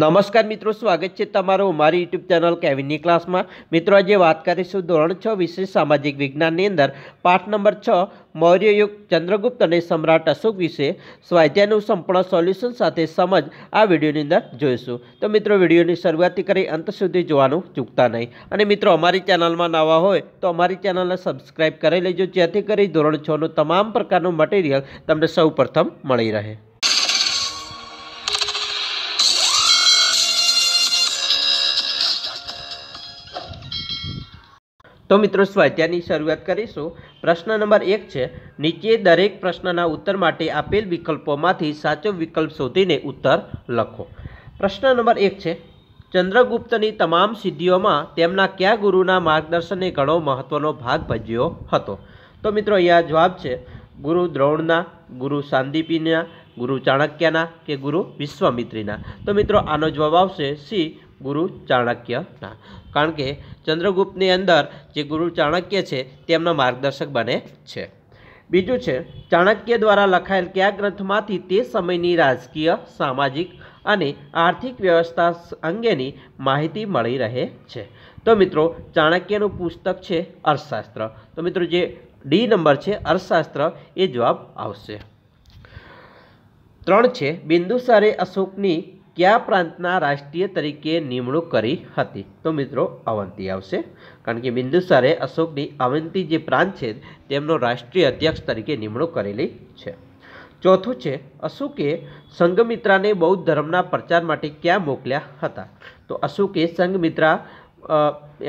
નમસ્કાર મિત્રો સ્વાગત છે તમારું મારી યુટ્યુબ ચેનલ કેવિનની ક્લાસમાં મિત્રો આજે વાત કરીશું ધોરણ છ વિશે સામાજિક વિજ્ઞાનની અંદર પાઠ નંબર છ મૌર્ય યુગ ચંદ્રગુપ્ત અને સમ્રાટ અશોક વિશે સ્વાધ્યાયનું સંપૂર્ણ સોલ્યુશન સાથે સમજ આ વિડીયોની અંદર જોઈશું તો મિત્રો વિડીયોની શરૂઆતથી કરી અંત સુધી જોવાનું ચૂકતા નહીં અને મિત્રો અમારી ચેનલમાં નવા હોય તો અમારી ચેનલને સબસ્ક્રાઈબ કરી લેજો જેથી કરી ધોરણ છનું તમામ પ્રકારનું મટીરિયલ તમને સૌ મળી રહે તો મિત્રો સ્વાધ્યાયની શરૂઆત કરીશું પ્રશ્ન નંબર એક છે નીચે દરેક પ્રશ્નના ઉત્તર માટે આપેલ વિકલ્પોમાંથી સાચો વિકલ્પ શોધીને ઉત્તર લખો પ્રશ્ન નંબર એક છે ચંદ્રગુપ્તની તમામ સિદ્ધિઓમાં તેમના કયા ગુરુના માર્ગદર્શને ઘણો મહત્ત્વનો ભાગ ભજ્યો હતો તો મિત્રો અહીંયા જવાબ છે ગુરુ દ્રોણના ગુરુ સાંદીપીના ગુરુ ચાણક્યના કે ગુરુ વિશ્વામિત્રીના તો મિત્રો આનો જવાબ આવશે સી ગુરુ ચાણક્યના કારણ કે ચંદ્રગુપ્તની અંદર જે ગુરુ ચાણક્ય છે તેમના માર્ગદર્શક બને છે બીજું છે ચાણક્ય દ્વારા લખાયેલ કયા ગ્રંથમાંથી તે સમયની રાજકીય સામાજિક અને આર્થિક વ્યવસ્થા અંગેની માહિતી મળી રહે છે તો મિત્રો ચાણક્યનું પુસ્તક છે અર્થશાસ્ત્ર તો મિત્રો જે ડી નંબર છે અર્થશાસ્ત્ર એ જવાબ આવશે ત્રણ છે બિંદુસારે અશોકની કયા પ્રાંતના રાષ્ટ્રીય તરીકે નિમણૂક કરી હતી તો મિત્રો અવંતી આવશે કારણ કે બિંદુસારે અશોકની અવંતી જે પ્રાંત છે તેમનો રાષ્ટ્રીય અધ્યક્ષ તરીકે નિમણૂક કરેલી છે ચોથું છે અશોકે સંઘમિત્રાને બૌદ્ધ ધર્મના પ્રચાર માટે ક્યાં મોકલ્યા હતા તો અશોકે સંઘમિત્રા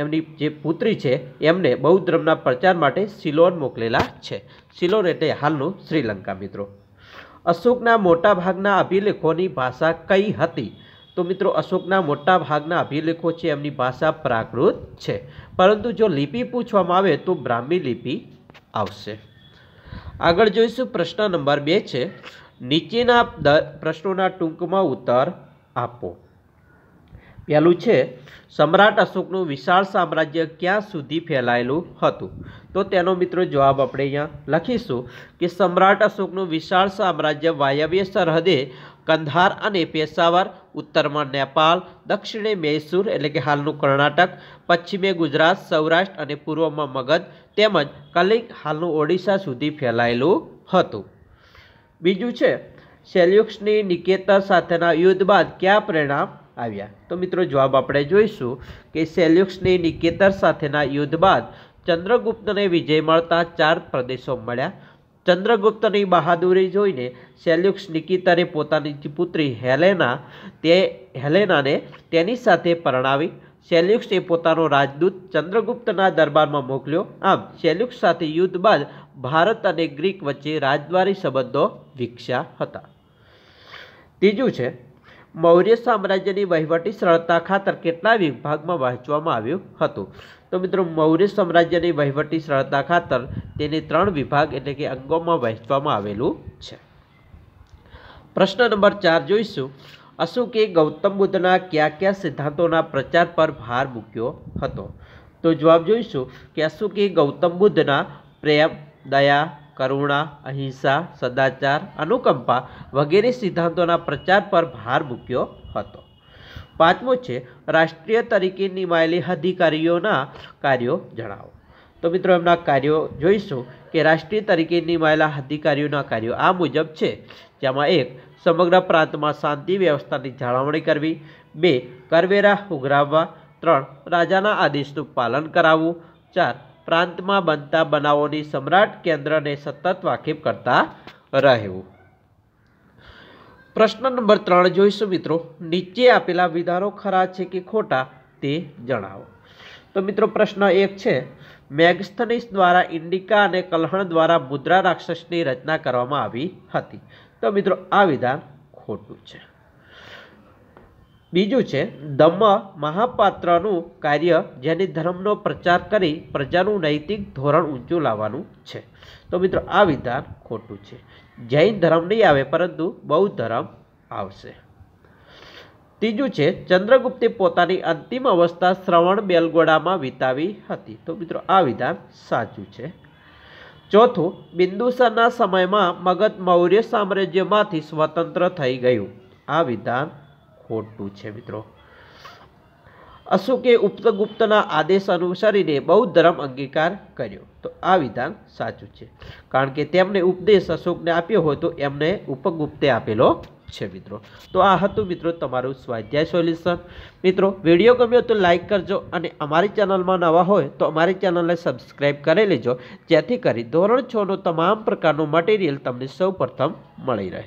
એમની જે પુત્રી છે એમને બૌદ્ધ ધર્મના પ્રચાર માટે સિલોન મોકલેલા છે સિલોન એટલે હાલનું શ્રીલંકા મિત્રો અશોકના મોટાભાગના અભિલેખોની ભાષા કઈ હતી તો મિત્રો અશોકના મોટા ભાગના અભિલેખો છે એમની ભાષા પ્રાકૃત છે પરંતુ જો લિપિ પૂછવામાં આવે તો બ્રાહ્મી લિપિ આવશે આગળ જોઈશું પ્રશ્ન નંબર બે છે નીચેના પ્રશ્નોના ટૂંકમાં ઉત્તર આપો પહેલું છે સમ્રાટ અશોકનું વિશાળ સામ્રાજ્ય ક્યાં સુધી ફેલાયેલું હતું તો તેનો મિત્રો જવાબ આપણે અહીંયા લખીશું કે સમ્રાટ અશોકનું વિશાળ સામ્રાજ્ય વાયવ્ય સરહદે કંધાર અને પેશાવર ઉત્તરમાં નેપાળ દક્ષિણે મૈસૂર એટલે કે હાલનું કર્ણાટક પશ્ચિમે ગુજરાત સૌરાષ્ટ્ર અને પૂર્વમાં મગધ તેમજ કલિંગ હાલનું ઓડિશા સુધી ફેલાયેલું હતું બીજું છે સેલ્યુક્સની નિકેતર સાથેના યુદ્ધ બાદ કયા પરિણામ આવ્યા તો મિત્રો જવાબ આપણે જોઈશું કે સેલ્યુક્સની નિકેતર સાથેના યુદ્ધ બાદ ચંદ્રગુપ્તને વિજય મળતા ચાર પ્રદેશો મળ્યા ચંદ્રગુપ્તની બહાદુરી જોઈને સેલ્યુક્સ નિકિતરે પોતાની પુત્રી હેલેના તે હેલેનાને તેની સાથે પરણાવી સેલ્યુક્સે પોતાનો રાજદૂત ચંદ્રગુપ્તના દરબારમાં મોકલ્યો આમ સેલ્યુક્સ સાથે યુદ્ધ બાદ ભારત અને ગ્રીક વચ્ચે રાજદ્વારી સંબંધો વિકસ્યા હતા ત્રીજું છે મૌર્ય સામ્રાજ્યની વહીવટી સરળતા ખાતર કેટલા વિભાગમાં વહેંચવામાં આવ્યું હતું તો મિત્રો મૌર્ય સામ્રાજ્યની વહીવટી સરળતા ખાતર તેને ત્રણ વિભાગ એટલે કે અંગોમાં વહેંચવામાં આવેલું છે પ્રશ્ન નંબર ચાર જોઈશું અશોકે ગૌતમ બુદ્ધના કયા કયા સિદ્ધાંતોના પ્રચાર પર ભાર મૂક્યો હતો તો જવાબ જોઈશું કે અશોકે ગૌતમ બુદ્ધના પ્રેમ દયા કરુણા અહિંસા સદાચાર અનુકંપા વગેરે સિદ્ધાંતોના પ્રચાર પર ભાર મૂક્યો હતો પાંચમો છે રાષ્ટ્રીય તરીકે નિમાયેલી અધિકારીઓના કાર્યો જણાવો તો મિત્રો એમના કાર્યો જોઈશું કે રાષ્ટ્રીય તરીકે નિમાયેલા અધિકારીઓના કાર્યો આ મુજબ છે જેમાં એક સમગ્ર પ્રાંતમાં શાંતિ વ્યવસ્થાની જાળવણી કરવી બે કરવેરા ઉઘરાવવા ત્રણ રાજાના આદેશનું પાલન કરાવવું ચાર પ્રાંતમાં બનતા બનાવોની સમ્રાટ કેન્દ્રને સતત વાકેફ કરતા રહ્યું પ્રશ્ન નંબર ત્રણ જોઈશું મિત્રો નીચે આપેલા વિધાનો ખરા છે કે ખોટા તે જણાવો તો મિત્રો પ્રશ્ન એક છે મેગસ્થનીસ દ્વારા ઇન્ડિકા અને કલહણ દ્વારા મુદ્રા રાક્ષસની રચના કરવામાં આવી હતી તો મિત્રો આ વિધાન ખોટું છે બીજું છે દમ મહાપાત્રનું કાર્ય જેની ધર્મનો પ્રચાર કરી પ્રજાનું નૈતિક ધોરણ ઊંચું લાવવાનું છે તો મિત્રો આ વિધાન ખોટું છે જૈન ધર્મ નહીં આવે પરંતુ બૌદ્ધ ધર્મ આવશે ત્રીજું છે ચંદ્રગુપ્તે પોતાની અંતિમ અવસ્થા શ્રવણ બેલગોડામાં વિતાવી હતી તો મિત્રો આ વિધાન સાચું છે ચોથું બિંદુસરના સમયમાં મગધ મૌર્ય સામ્રાજ્યમાંથી સ્વતંત્ર થઈ ગયું આ વિધાન ખોટું છે મિત્રો અશોકે ઉપગુપ્તના આદેશ અનુસરીને બૌદ્ધ ધર્મ અંગીકાર કર્યો તો આ વિધાન સાચું છે કારણ કે તેમને ઉપદેશ અશોકને આપ્યો હોય તો એમને ઉપગુપ્તે આપેલો છે મિત્રો તો આ હતું મિત્રો તમારું સ્વાધ્યાય સોલ્યુશન મિત્રો વિડીયો ગમ્યો તો લાઇક કરજો અને અમારી ચેનલમાં નવા હોય તો અમારી ચેનલને સબસ્ક્રાઈબ કરી લેજો જેથી કરી ધોરણ છનો તમામ પ્રકારનું મટીરિયલ તમને સૌ મળી રહે